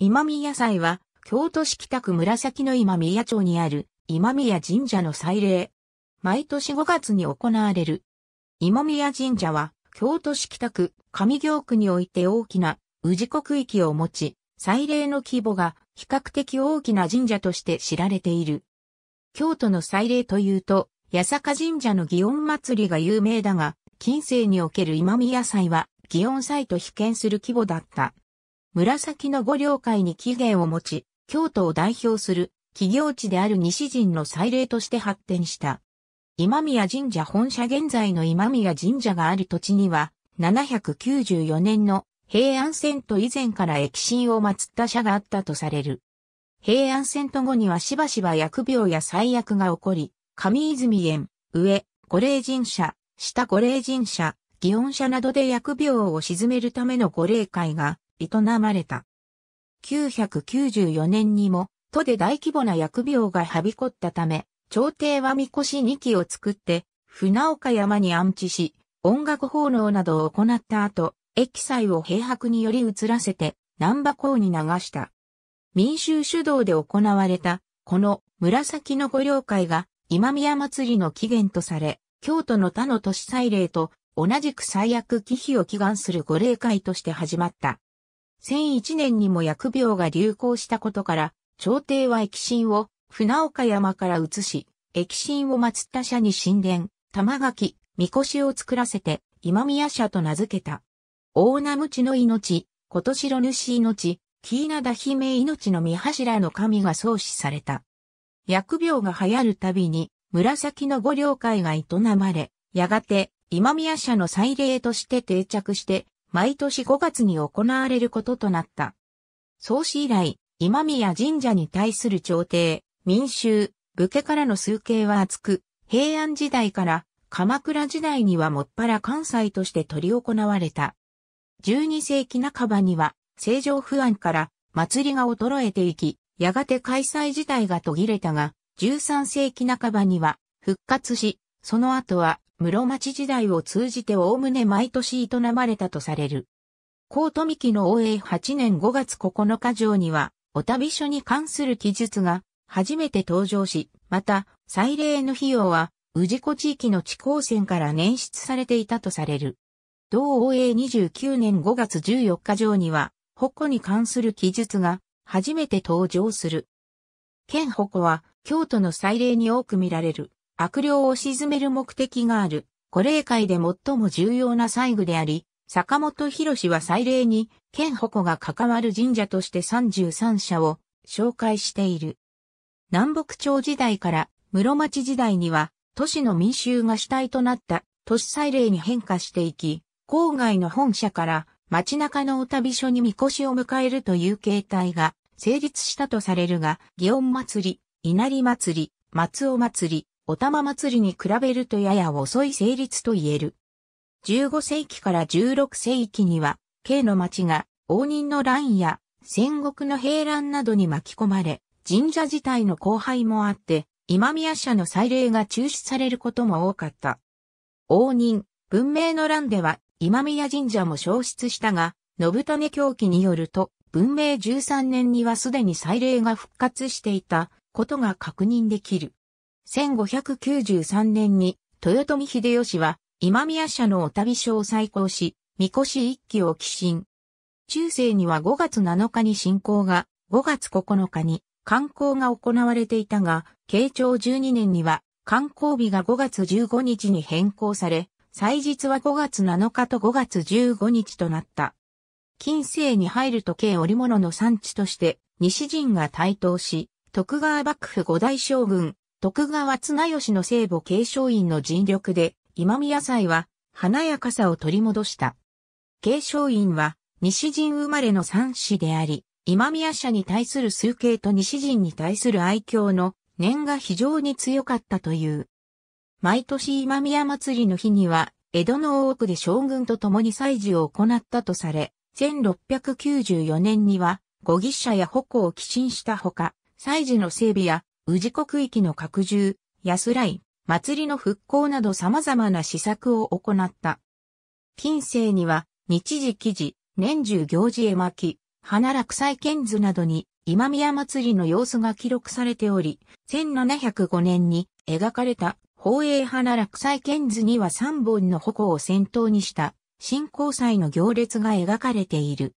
今宮祭は、京都市北区紫の今宮町にある今宮神社の祭礼。毎年5月に行われる。今宮神社は、京都市北区上京区において大きな宇治国域を持ち、祭礼の規模が比較的大きな神社として知られている。京都の祭礼というと、八坂神社の祇園祭りが有名だが、近世における今宮祭は、祇園祭と比見する規模だった。紫の五稜会に起源を持ち、京都を代表する企業地である西陣の祭礼として発展した。今宮神社本社現在の今宮神社がある土地には、794年の平安遷都以前から疫神を祀った社があったとされる。平安遷都後にはしばしば疫病や災厄が起こり、上泉園、上、五霊神社、下五霊神社、祇園社などで疫病を鎮めるための五霊会が営まれた。994年にも、都で大規模な薬病がはびこったため、朝廷はみ輿二2を作って、船岡山に安置し、音楽奉納などを行った後、駅祭を平白により移らせて、南波港に流した。民衆主導で行われた、この紫の御領会が今宮祭りの起源とされ、京都の他の都市祭礼と同じく最悪忌避を祈願する御霊会として始まった。1001年にも薬病が流行したことから、朝廷は疫神を船岡山から移し、疫神を祀った社に神殿、玉垣、神輿を作らせて、今宮社と名付けた。大名無知の命、今年、し主命、キーナダ姫命の御柱の神が創始された。薬病が流行るたびに、紫の御領会が営まれ、やがて、今宮社の祭礼として定着して、毎年5月に行われることとなった。創始以来、今宮神社に対する朝廷、民衆、武家からの数形は厚く、平安時代から鎌倉時代にはもっぱら関西として取り行われた。12世紀半ばには、正常不安から祭りが衰えていき、やがて開催自体が途切れたが、13世紀半ばには復活し、その後は室町時代を通じておおむね毎年営まれたとされる。高富木の応永8年5月9日上には、お旅所に関する記述が初めて登場し、また、祭礼の費用は、治子地域の地高線から捻出されていたとされる。同応永29年5月14日上には、矛に関する記述が初めて登場する。県矛は京都の祭礼に多く見られる。悪霊を鎮める目的がある、古霊界で最も重要な祭具であり、坂本博士は祭礼に、県護が関わる神社として33社を紹介している。南北朝時代から室町時代には、都市の民衆が主体となった都市祭礼に変化していき、郊外の本社から街中のお旅所に神輿を迎えるという形態が成立したとされるが、祇園祭り、稲荷祭り、松尾祭り、お玉祭りに比べるとやや遅い成立と言える。15世紀から16世紀には、京の町が応仁の乱や戦国の兵乱などに巻き込まれ、神社自体の荒廃もあって、今宮社の祭礼が中止されることも多かった。応仁、文明の乱では今宮神社も消失したが、信種狂気によると、文明13年にはすでに祭礼が復活していたことが確認できる。1593年に豊臣秀吉は今宮社のお旅所を再興し、三越一揆を寄進。中世には5月7日に進行が、5月9日に観光が行われていたが、慶長12年には観光日が5月15日に変更され、祭日は5月7日と5月15日となった。近世に入ると計織物の産地として、西陣が台頭し、徳川幕府五大将軍、徳川綱吉の聖母継承院の尽力で、今宮祭は華やかさを取り戻した。継承院は西陣生まれの三子であり、今宮社に対する崇敬と西陣に対する愛嬌の念が非常に強かったという。毎年今宮祭りの日には、江戸の大奥で将軍と共に祭事を行ったとされ、1694年には、五儀社や矛を寄進したほか、祭事の整備や宇治国域の拡充、安らい、祭りの復興など様々な施策を行った。近世には、日時記事、年中行事絵巻、花落祭剣図などに、今宮祭りの様子が記録されており、1705年に描かれた宝永花落祭剣図には3本の矛を先頭にした新興祭の行列が描かれている。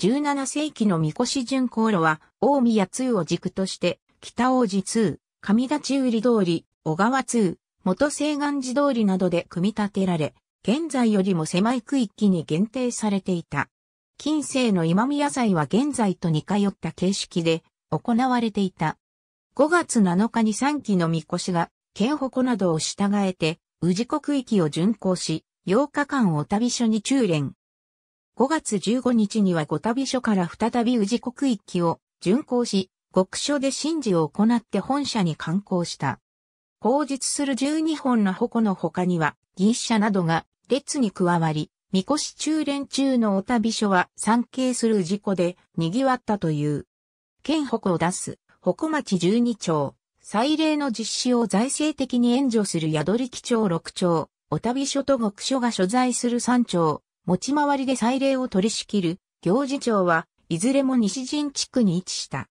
17世紀の三越巡航路は、大宮通を軸として、北王子2、上立売通り、小川2、元西岸寺通りなどで組み立てられ、現在よりも狭い区域に限定されていた。近世の今宮祭は現在と似通った形式で行われていた。5月7日に3期の神輿が、県鉾などを従えて、宇治区域を巡行し、8日間お旅所に中連。5月15日には五旅所から再び宇治区域を巡行し、極所で神事を行って本社に刊行した。口述する12本の矛の他には、銀社などが列に加わり、みこ中連中のお旅所は参詣する事故で賑わったという。県矛を出す、矛町12町、祭礼の実施を財政的に援助する宿り基町6町、お旅所と獄所が所在する3町、持ち回りで祭礼を取り仕切る、行事町は、いずれも西陣地区に位置した。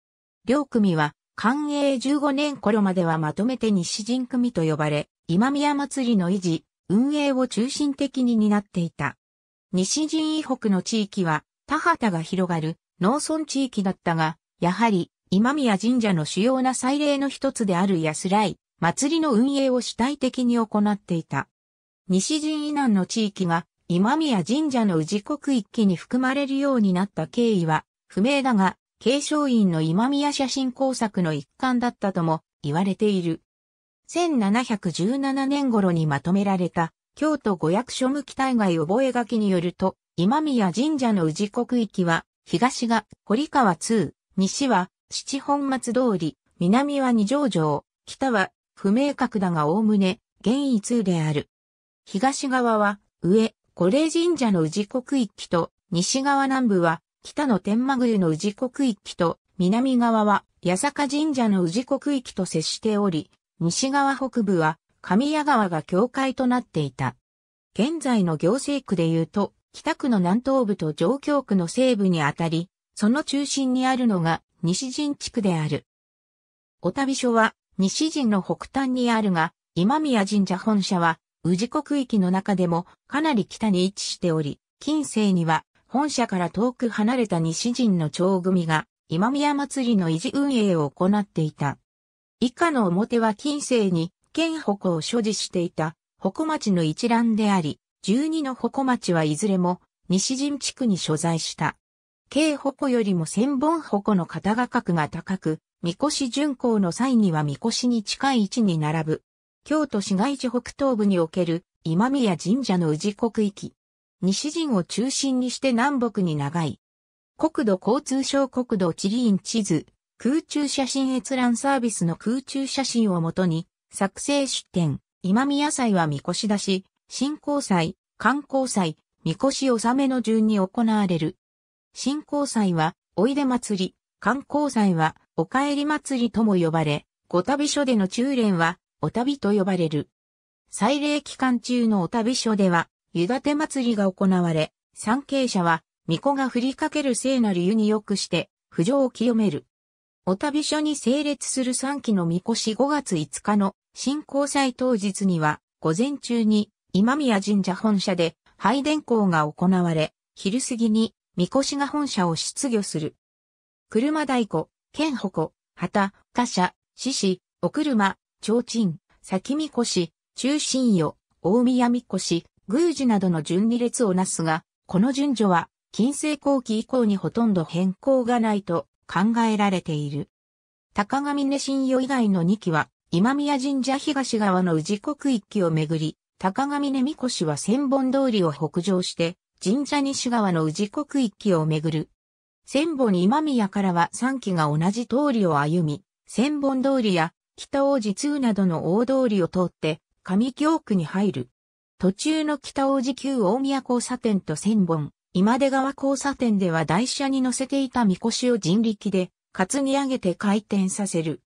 両組は、寛永15年頃まではまとめて西陣組と呼ばれ、今宮祭りの維持、運営を中心的に担っていた。西陣以北の地域は、田畑が広がる農村地域だったが、やはり今宮神社の主要な祭礼の一つである安来、祭りの運営を主体的に行っていた。西陣以南の地域が今宮神社の宇治国域に含まれるようになった経緯は不明だが、継承院の今宮写真工作の一環だったとも言われている。1717年頃にまとめられた京都五役所向き大外覚書によると、今宮神社の宇治国域は、東が堀川通、西は七本松通り、南は二条城、北は不明確だがおおむね、現位通である。東側は、上、五霊神社の宇治国域と、西側南部は、北の天満宮の氏子区域と、南側は八坂神社の氏子区域と接しており、西側北部は神谷川が境界となっていた。現在の行政区で言うと、北区の南東部と上京区の西部にあたり、その中心にあるのが西陣地区である。お旅所は西陣の北端にあるが、今宮神社本社は、宇治国域の中でもかなり北に位置しており、近世には本社から遠く離れた西陣の町組が、今宮祭りの維持運営を行っていた。以下の表は近世に、県鉾を所持していた、鉾町の一覧であり、12の鉾町はいずれも、西陣地区に所在した。京鉾よりも千本鉾の肩が角が高く、みこ巡行の際にはみこに近い位置に並ぶ。京都市街地北東部における今宮神社の宇治国域、西陣を中心にして南北に長い。国土交通省国土地理院地図、空中写真閲覧サービスの空中写真をもとに、作成出展、今宮祭はみこし出し、新興祭、観光祭、みこし納めの順に行われる。新興祭は、おいで祭り、観光祭は、お帰り祭りとも呼ばれ、ご旅所での中連は、お旅と呼ばれる。祭礼期間中のお旅所では、湯立祭りが行われ、参詣者は、巫女が振りかける聖なる湯によくして、浮上を清める。お旅所に整列する三期の女輿5月5日の新交際当日には、午前中に今宮神社本社で拝殿校が行われ、昼過ぎに神輿が本社を出御する。車太鼓、剣鉾、旗、他社、獅子、お車、提灯、先神輿、中心よ、大宮神輿、宮司などの順序列をなすが、この順序は近世後期以降にほとんど変更がないと考えられている。高上根信用以外の2期は、今宮神社東側の宇治国域をめぐり、高上根神輿は千本通りを北上して、神社西側の宇治国域をめぐる。千本今宮からは3期が同じ通りを歩み、千本通りや北王子通などの大通りを通って、上京区に入る。途中の北大路旧大宮交差点と千本、今出川交差点では台車に乗せていたみこしを人力で担ぎ上げて回転させる。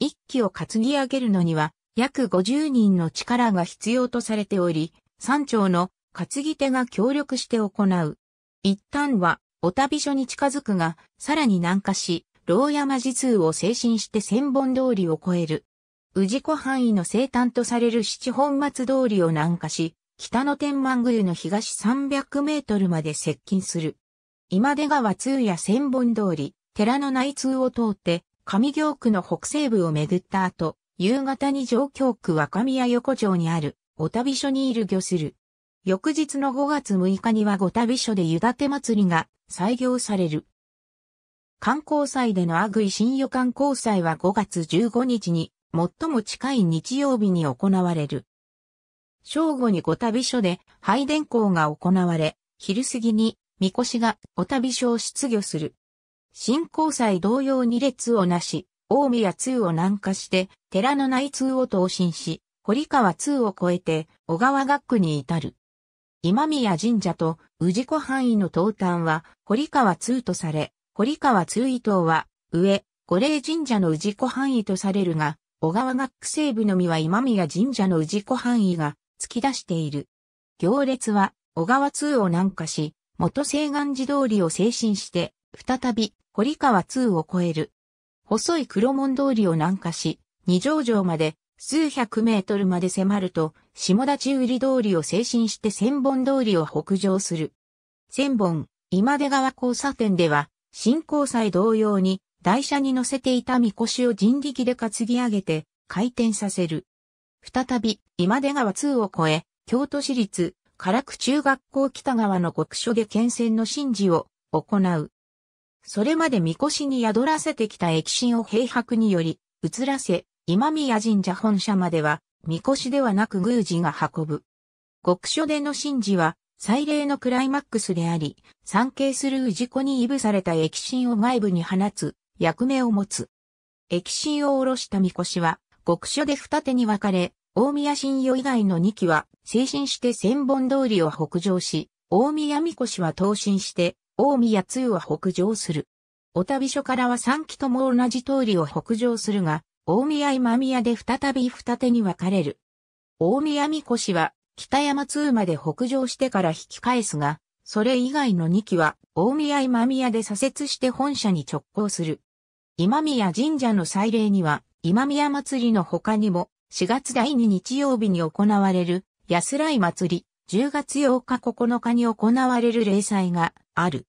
一機を担ぎ上げるのには約50人の力が必要とされており、山頂の担ぎ手が協力して行う。一旦は、お旅所に近づくが、さらに南下し、牢山寺通を精神して千本通りを越える。治湖範囲の生誕とされる七本松通りを南下し、北の天満宮の東300メートルまで接近する。今出川通や千本通り、寺の内通を通って、上京区の北西部を巡った後、夕方に上京区若宮横丁にある、お旅所にいる漁する。翌日の5月6日にはご旅所で湯立祭りが採用される。観光祭でのアグイ新予観光祭は5月15日に最も近い日曜日に行われる。正午に御旅所で拝殿校が行われ、昼過ぎに御輿が御旅所を出御する。新興祭同様に列をなし、大宮通を南下して、寺の内通を東進し、堀川通を越えて、小川学区に至る。今宮神社と治子範囲の東端は堀川通とされ、堀川通伊東は上、五霊神社の治子範囲とされるが、小川学区西部のみは今宮神社の氏子範囲が突き出している。行列は小川通を南下し、元西岸寺通りを精神して、再び堀川通を越える。細い黒門通りを南下し、二条城まで数百メートルまで迫ると、下立売通りを精神して千本通りを北上する。千本、今出川交差点では、新交際同様に、台車に乗せていた神輿を人力で担ぎ上げて回転させる。再び、今出川2を越え、京都市立、唐区中学校北側の極書で県線の神事を行う。それまで神輿に宿らせてきた駅神を平白により、移らせ、今宮神社本社までは、神輿ではなく宮司が運ぶ。極書での神事は、祭礼のクライマックスであり、参詣する氏子にいぶされた駅心を外部に放つ、役目を持つ。液心を下ろした神輿は、極所で二手に分かれ、大宮神与以外の二機は、精神して千本通りを北上し、大宮神輿は東進して、大宮通は北上する。お旅所からは三機とも同じ通りを北上するが、大宮今宮で再び二手に分かれる。大宮神輿は、北山通まで北上してから引き返すが、それ以外の2機は、大宮今宮で左折して本社に直行する。今宮神社の祭礼には、今宮祭りの他にも、4月第2日曜日に行われる、安らい祭り、10月8日9日に行われる例祭がある。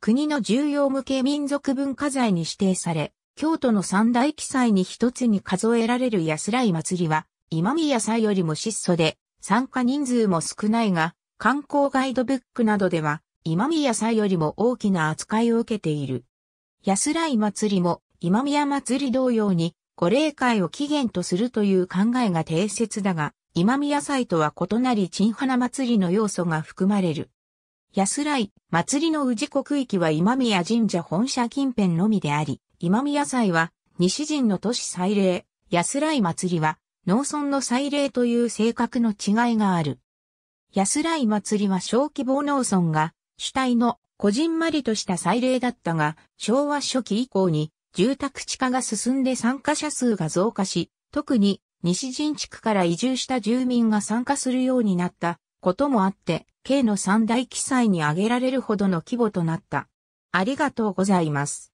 国の重要無形民族文化財に指定され、京都の三大記載に一つに数えられる安らい祭りは、今宮祭よりも質素で、参加人数も少ないが、観光ガイドブックなどでは、今宮祭よりも大きな扱いを受けている。安らい祭りも今宮祭り同様に五霊会を起源とするという考えが定説だが、今宮祭とは異なり鎮花祭りの要素が含まれる。安らい祭りの宇治国域は今宮神社本社近辺のみであり、今宮祭は西陣の都市祭礼、安らい祭りは農村の祭礼という性格の違いがある。安らい祭りは小規模農村が主体のこじんまりとした祭礼だったが、昭和初期以降に住宅地化が進んで参加者数が増加し、特に西陣地区から移住した住民が参加するようになったこともあって、K の三大記載に挙げられるほどの規模となった。ありがとうございます。